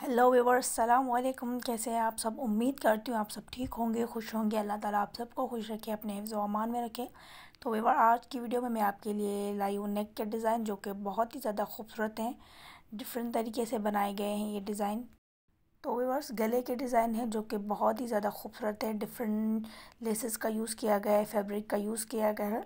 hello viewers सलाम वालेकुम कैसे हैं आप सब उम्मीद करती हूँ आप सब ठीक होंगे खुश होंगे अल्लाह ताला आप सबको खुश रखे अपने हिफ्ज़ अमान में रखे तो व्यूवर आज की वीडियो में मैं आपके लिए लाई हूँ नेक के डिज़ाइन जो कि बहुत ही ज़्यादा खूबसूरत हैं डिफरेंट तरीके से बनाए गए हैं ये डिज़ाइन तो वीवर्स गले के डिज़ाइन है जो कि बहुत ही ज़्यादा खूबसूरत है डिफरेंट लेसेस का यूज़ किया गया है फैब्रिक का यूज़ किया गया है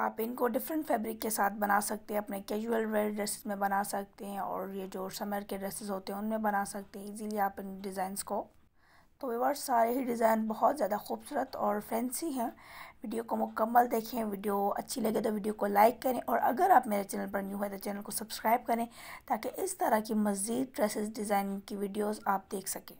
आप इनको डिफरेंट फैब्रिक के साथ बना सकते हैं अपने कैजुअल वेयर ड्रेसेस में बना सकते हैं और ये जो समर के ड्रेसेस होते हैं उनमें बना सकते हैं इजीली आप इन डिज़ाइंस को तो व्यवर सारे ही डिज़ाइन बहुत ज़्यादा खूबसूरत और फैंसी हैं वीडियो को मुकम्मल देखें वीडियो अच्छी लगे तो वीडियो को लाइक करें और अगर आप मेरे चैनल पर न्यू है तो चैनल को सब्सक्राइब करें ताकि इस तरह की मज़ीद ड्रेसेस डिज़ाइन की वीडियोज़ आप देख सकें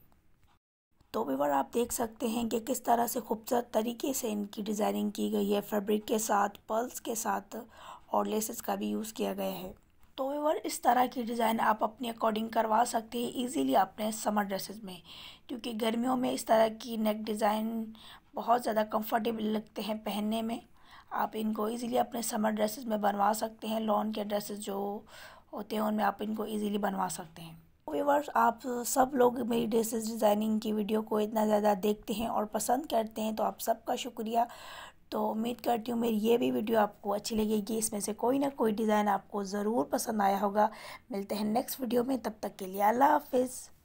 तो व्यवर आप देख सकते हैं कि किस तरह से खूबसूरत तरीके से इनकी डिज़ाइनिंग की गई है फैब्रिक के साथ पर्ल्स के साथ और लेसेस का भी यूज़ किया गया है तो व्यवर इस तरह की डिज़ाइन आप अपने अकॉर्डिंग करवा सकते हैं इजीली अपने समर ड्रेसेस में क्योंकि गर्मियों में इस तरह की नेक डिज़ाइन बहुत ज़्यादा कम्फर्टेबल लगते हैं पहनने में आप इनको ईज़िली अपने समर ड्रेसेज में बनवा सकते हैं लॉन के ड्रेसेस जो होते हैं उनमें आप इनको ईज़िली बनवा सकते हैं वीवर्स आप सब लोग मेरी ड्रेसेस डिज़ाइनिंग की वीडियो को इतना ज़्यादा देखते हैं और पसंद करते हैं तो आप सबका शुक्रिया तो उम्मीद करती हूँ मेरी ये भी वीडियो आपको अच्छी लगेगी इसमें से कोई ना कोई डिज़ाइन आपको ज़रूर पसंद आया होगा मिलते हैं नेक्स्ट वीडियो में तब तक के लिए अल्लाह हाफिज़